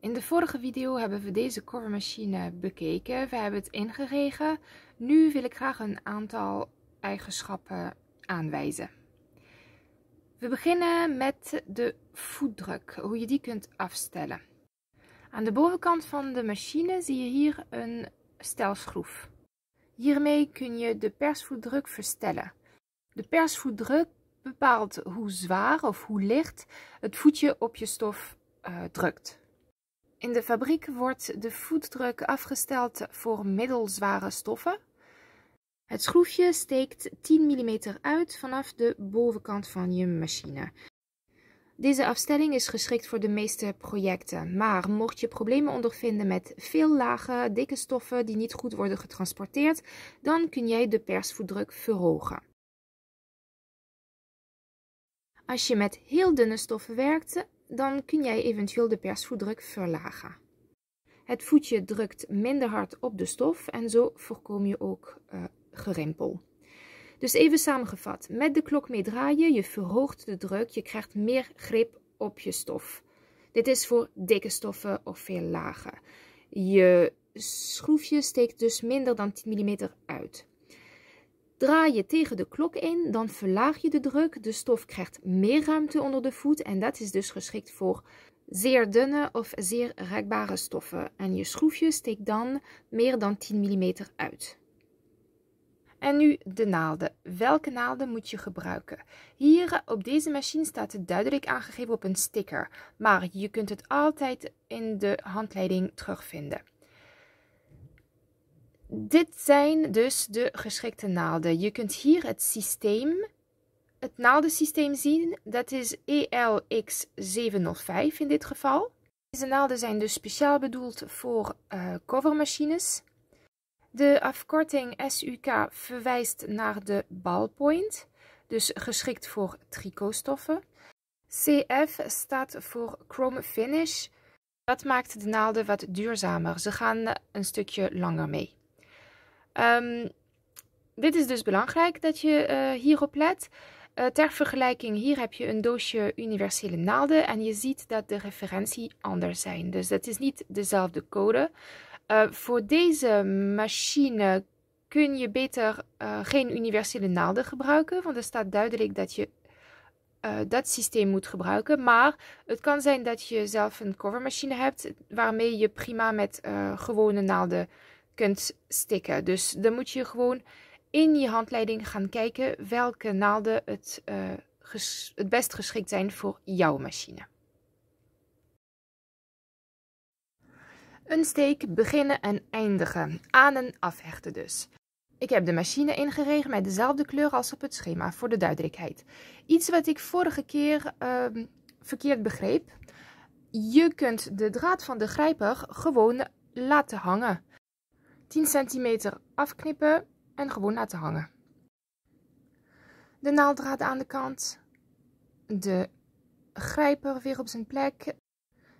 In de vorige video hebben we deze covermachine bekeken. We hebben het ingeregen. Nu wil ik graag een aantal eigenschappen aanwijzen. We beginnen met de voetdruk, hoe je die kunt afstellen. Aan de bovenkant van de machine zie je hier een stelschroef. Hiermee kun je de persvoetdruk verstellen. De persvoetdruk bepaalt hoe zwaar of hoe licht het voetje op je stof eh, drukt. In de fabriek wordt de voetdruk afgesteld voor middelzware stoffen. Het schroefje steekt 10 mm uit vanaf de bovenkant van je machine. Deze afstelling is geschikt voor de meeste projecten, maar mocht je problemen ondervinden met veel lage, dikke stoffen die niet goed worden getransporteerd, dan kun jij de persvoetdruk verhogen. Als je met heel dunne stoffen werkt, dan kun jij eventueel de persvoetdruk verlagen. Het voetje drukt minder hard op de stof en zo voorkom je ook uh, eh, gerimpel. Dus even samengevat, met de klok mee draaien, je verhoogt de druk, je krijgt meer grip op je stof. Dit is voor dikke stoffen of veel lager. Je schroefje steekt dus minder dan 10 mm uit. Draai je tegen de klok in, dan verlaag je de druk. De stof krijgt meer ruimte onder de voet en dat is dus geschikt voor zeer dunne of zeer rekbare stoffen. En je schroefje steekt dan meer dan 10 mm uit. En nu de naalden. Welke naalden moet je gebruiken? Hier op deze machine staat het duidelijk aangegeven op een sticker, maar je kunt het altijd in de handleiding terugvinden. Dit zijn dus de geschikte naalden. Je kunt hier het systeem, het naaldensysteem zien. Dat is ELX705 in dit geval. Deze naalden zijn dus speciaal bedoeld voor eh, covermachines. De afkorting SUK verwijst naar de ballpoint, dus geschikt voor tricotstoffen. CF staat voor chrome finish. Dat maakt de naalden wat duurzamer. Ze gaan een stukje langer mee. Ehm, dit is dus belangrijk dat je uh, hierop let. Eh, ter vergelijking, hier heb je een doosje universele naalden en je ziet dat de referentie anders zijn. Dus dat is niet dezelfde code. Eh, voor deze machine kun je beter geen universele naalden gebruiken, want er staat duidelijk dat je dat systeem moet gebruiken. Maar het kan zijn dat je zelf een covermachine hebt waarmee je prima met gewone naalden kunt stikken, Dus dan moet je gewoon in je handleiding gaan kijken welke naalden het, eh, het best geschikt zijn voor jouw machine. Een steek beginnen en eindigen, aan en afhechten dus. Ik heb de machine ingeregen met dezelfde kleur als op het schema voor de duidelijkheid. Iets wat ik vorige keer ehm, verkeerd begreep. Je kunt de draad van de grijper gewoon laten hangen. 10 centimeter afknippen en gewoon laten hangen. De naalddraad aan de kant, de grijper weer op zijn plek,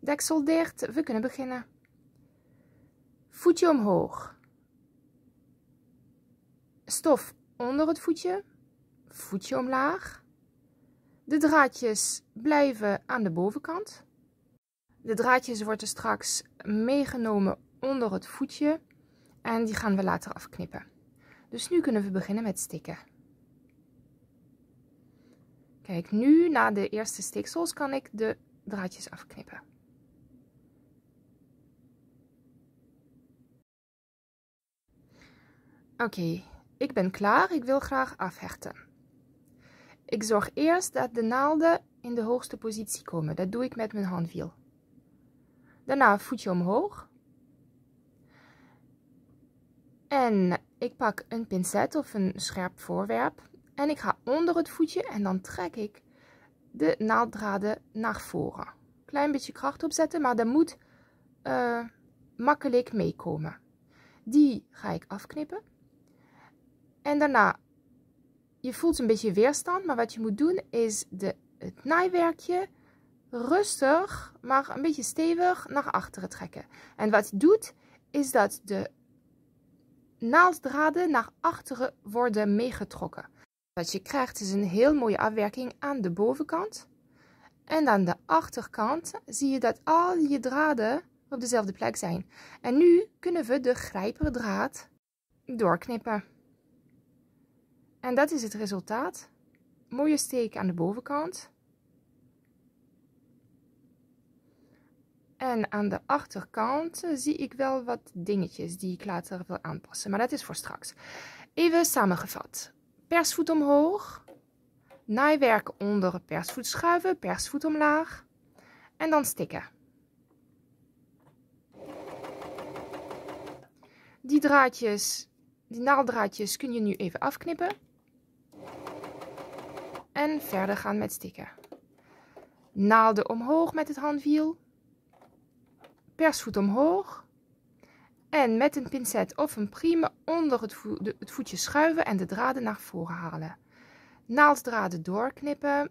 deksel dicht, we kunnen beginnen. Voetje omhoog, stof onder het voetje, voetje omlaag. De draadjes blijven aan de bovenkant. De draadjes worden straks meegenomen onder het voetje en die gaan we later afknippen. Dus nu kunnen we beginnen met stikken. Kijk, nu na de eerste stiksels kan ik de draadjes afknippen. Oké, ik ben klaar. Ik wil graag afhechten. Ik zorg eerst dat de naalden in de hoogste positie komen. Dat doe ik met mijn handwiel. Daarna voetje omhoog. En ik pak een pincet of een scherp voorwerp en ik ga onder het voetje en dan trek ik de naalddraden naar voren. Klein beetje kracht opzetten, maar dat moet eh, makkelijk meekomen. Die ga ik afknippen. En daarna, je voelt een beetje weerstand, maar wat je moet doen is de, het naaiwerkje rustig, maar een beetje stevig naar achteren trekken. En wat het doet, is dat de naalddraden naar achteren worden meegetrokken. Wat je krijgt is een heel mooie afwerking aan de bovenkant. En aan de achterkant zie je dat al je draden op dezelfde plek zijn. En nu kunnen we de grijperdraad doorknippen. En dat is het resultaat. Mooie steek aan de bovenkant. En aan de achterkant eh, zie ik wel wat dingetjes die ik later wil aanpassen. Maar dat is voor straks. Even samengevat. Persvoet omhoog. Naaiwerk onder persvoet schuiven. Persvoet omlaag. En dan stikken. Die draadjes, die naaldraadjes kun je nu even afknippen. En verder gaan met stikken. Naalden omhoog met het handwiel persvoet omhoog en met een pincet of een priem onder het, het voetje schuiven en de draden naar voren halen. Naalddraden doorknippen,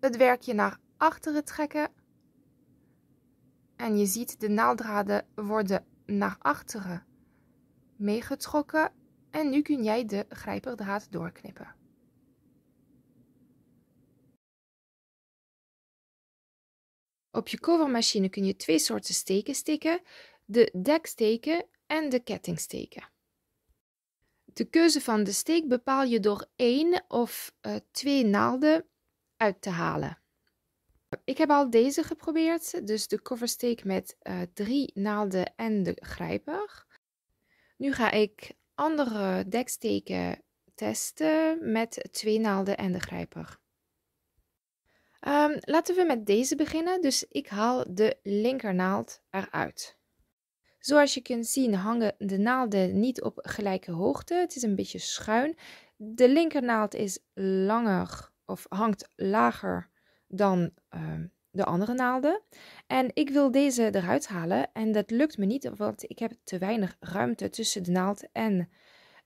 het werkje naar achteren trekken en je ziet de naalddraden worden naar achteren meegetrokken en nu kun jij de grijperdraad doorknippen. Op je covermachine kun je twee soorten steken steken, de deksteken en de kettingsteken. De keuze van de steek bepaal je door één of eh, twee naalden uit te halen. Ik heb al deze geprobeerd, dus de coversteek met eh, drie naalden en de grijper. Nu ga ik andere deksteken testen met twee naalden en de grijper. Ehm, laten we met deze beginnen. Dus ik haal de linkernaald eruit. Zoals je kunt zien hangen de naalden niet op gelijke hoogte. Het is een beetje schuin. De linkernaald is langer of hangt lager dan ehm, de andere naalden. En ik wil deze eruit halen en dat lukt me niet, want ik heb te weinig ruimte tussen de naald en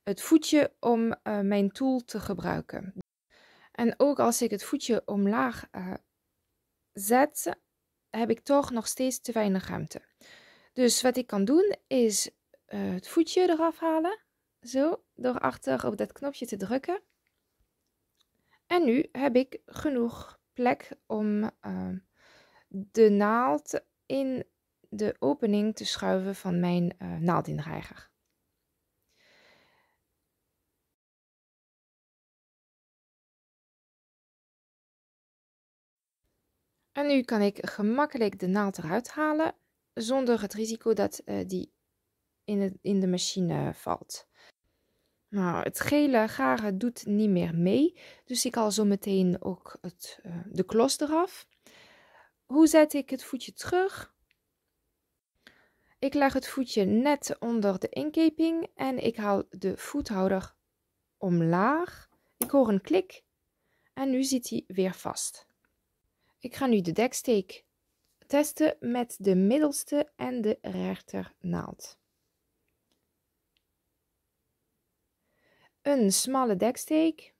het voetje om eh, mijn tool te gebruiken. En ook als ik het voetje omlaag eh, zet, heb ik toch nog steeds te weinig ruimte. Dus wat ik kan doen is eh, het voetje eraf halen. Zo, door achter op dat knopje te drukken. En nu heb ik genoeg plek om eh, de naald in de opening te schuiven van mijn uh, En nu kan ik gemakkelijk de naald eruit halen zonder het risico dat uh, die in de, in de machine valt. Nou, het gele garen doet niet meer mee, dus ik haal zo meteen ook het, eh, de klos eraf. Hoe zet ik het voetje terug? Ik leg het voetje net onder de inkeping en ik haal de voethouder omlaag. Ik hoor een klik en nu zit hij weer vast. Ik ga nu de deksteek testen met de middelste en de rechter naald. Een smalle deksteek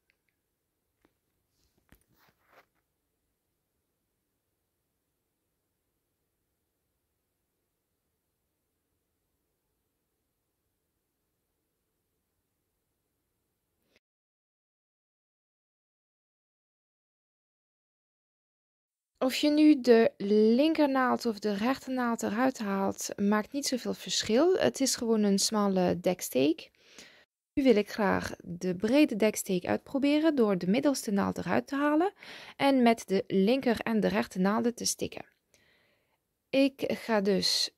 Of je nu de linkernaald of de rechternaald eruit haalt, maakt niet zoveel verschil. Het is gewoon een smalle deksteek. Nu wil ik graag de brede deksteek uitproberen door de middelste naald eruit te halen en met de linker en de rechter naalden te stikken. Ik ga dus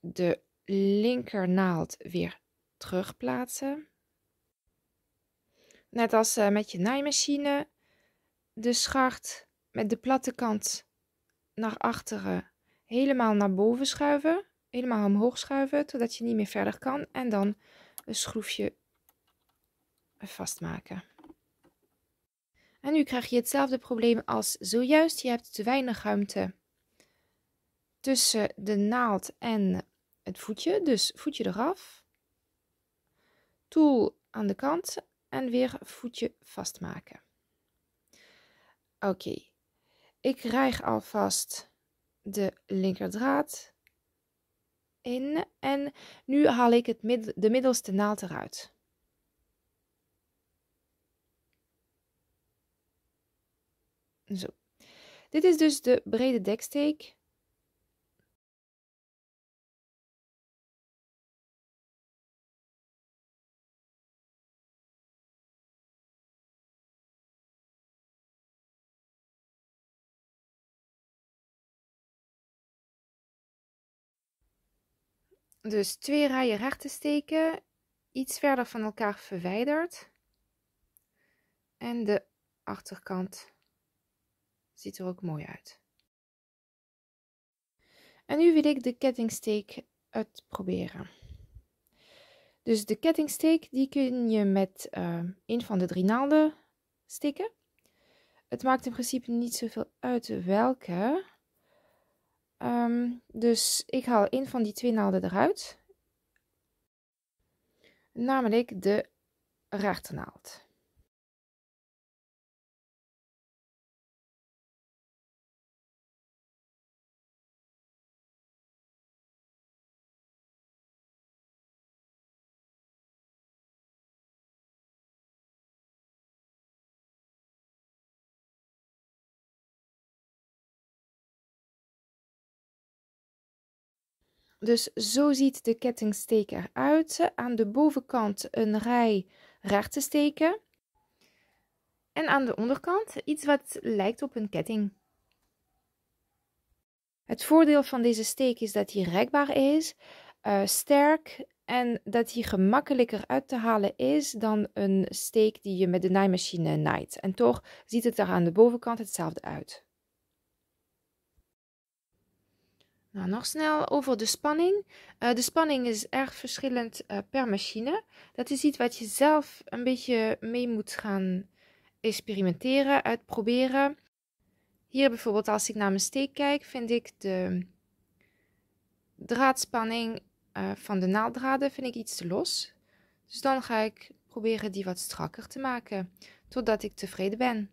de linker naald weer terugplaatsen. Net als eh, met je naaimachine, de schacht met de platte kant naar achteren helemaal naar boven schuiven. Helemaal omhoog schuiven, totdat je niet meer verder kan. En dan een schroefje vastmaken. En nu krijg je hetzelfde probleem als zojuist. Je hebt te weinig ruimte tussen de naald en het voetje. Dus voetje eraf. Tool aan de kant en weer voetje vastmaken. Oké. Ik krijg alvast de linkerdraad in en nu haal ik het de middelste naald eruit. Zo. Dit is dus de brede deksteek Dus twee rijen rechte steken, iets verder van elkaar verwijderd. En de achterkant ziet er ook mooi uit. En nu wil ik de kettingsteek uitproberen. Dus de kettingsteek die kun je met eh, een van de drie naalden steken. Het maakt in principe niet zoveel uit welke, Ehm, dus ik haal een van die twee naalden eruit. Namelijk de rechternaald. Dus zo ziet de kettingsteek eruit. Aan de bovenkant een rij rechte steken. En aan de onderkant iets wat lijkt op een ketting. Het voordeel van deze steek is dat hij rekbaar is, eh, sterk en dat hij gemakkelijker uit te halen is dan een steek die je met de naaimachine naait. En toch ziet het er aan de bovenkant hetzelfde uit. Nou, nog snel over de spanning. Eh, de spanning is erg verschillend eh, per machine. Dat is iets wat je zelf een beetje mee moet gaan experimenteren, uitproberen. Hier bijvoorbeeld, als ik naar mijn steek kijk, vind ik de draadspanning eh, van de naalddraden vind ik iets te los. Dus dan ga ik proberen die wat strakker te maken, totdat ik tevreden ben.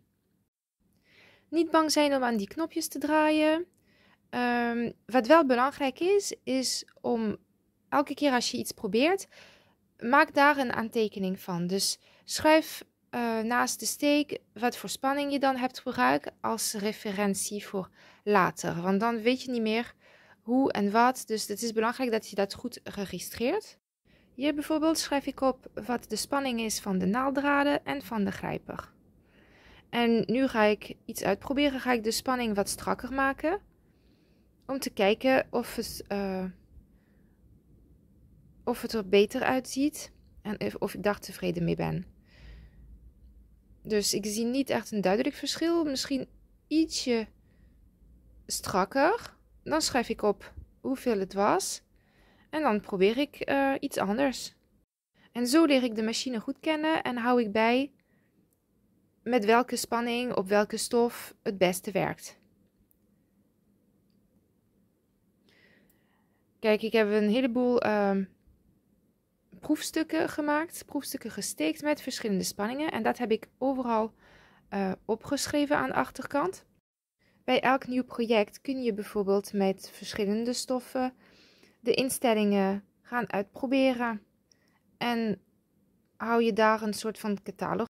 Niet bang zijn om aan die knopjes te draaien. Ehm, wat wel belangrijk is, is om elke keer als je iets probeert, maak daar een aantekening van. Dus schrijf eh, naast de steek wat voor spanning je dan hebt gebruikt als referentie voor later. Want dan weet je niet meer hoe en wat. Dus het is belangrijk dat je dat goed registreert. Hier bijvoorbeeld schrijf ik op wat de spanning is van de naaldraden en van de grijper. En nu ga ik iets uitproberen. Ga ik de spanning wat strakker maken. Om te kijken of het, eh, of het er beter uitziet. En of ik daar tevreden mee ben. Dus ik zie niet echt een duidelijk verschil. Misschien ietsje strakker. Dan schrijf ik op hoeveel het was. En dan probeer ik eh, iets anders. En zo leer ik de machine goed kennen en hou ik bij met welke spanning op welke stof het beste werkt. Kijk, ik heb een heleboel ehm, proefstukken gemaakt, proefstukken gesteekt met verschillende spanningen. En dat heb ik overal eh, opgeschreven aan de achterkant. Bij elk nieuw project kun je bijvoorbeeld met verschillende stoffen de instellingen gaan uitproberen. En hou je daar een soort van catalogus